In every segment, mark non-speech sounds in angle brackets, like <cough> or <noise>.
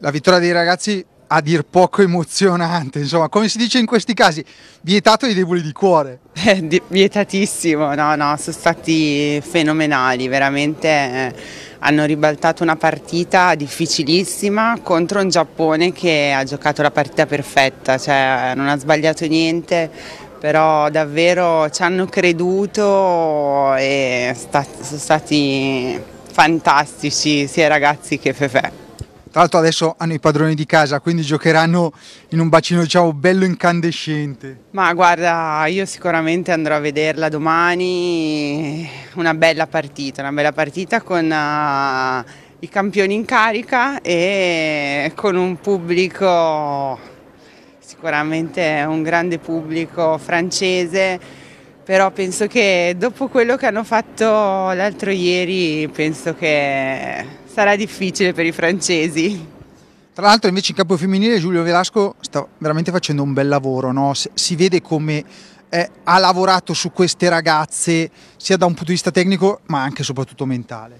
La vittoria dei ragazzi a dir poco emozionante, insomma, come si dice in questi casi, vietato i deboli di cuore. Eh, vietatissimo, no, no, sono stati fenomenali, veramente eh, hanno ribaltato una partita difficilissima contro un Giappone che ha giocato la partita perfetta, cioè non ha sbagliato niente, però davvero ci hanno creduto e sta sono stati fantastici sia i ragazzi che Fefe. Tra l'altro adesso hanno i padroni di casa, quindi giocheranno in un bacino diciamo bello incandescente. Ma guarda, io sicuramente andrò a vederla domani, una bella partita, una bella partita con uh, i campioni in carica e con un pubblico, sicuramente un grande pubblico francese però penso che dopo quello che hanno fatto l'altro ieri, penso che sarà difficile per i francesi. Tra l'altro invece in campo femminile Giulio Velasco sta veramente facendo un bel lavoro, no? si vede come eh, ha lavorato su queste ragazze sia da un punto di vista tecnico ma anche e soprattutto mentale.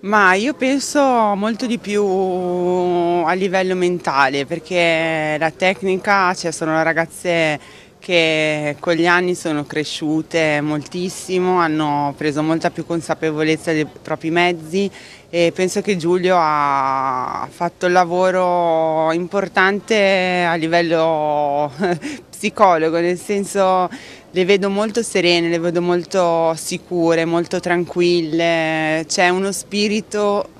Ma io penso molto di più a livello mentale perché la tecnica, cioè sono ragazze che con gli anni sono cresciute moltissimo, hanno preso molta più consapevolezza dei propri mezzi e penso che Giulio ha fatto un lavoro importante a livello <laughs> psicologo, nel senso le vedo molto serene, le vedo molto sicure, molto tranquille, c'è uno spirito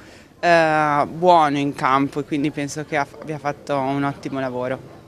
eh, buono in campo e quindi penso che abbia fatto un ottimo lavoro.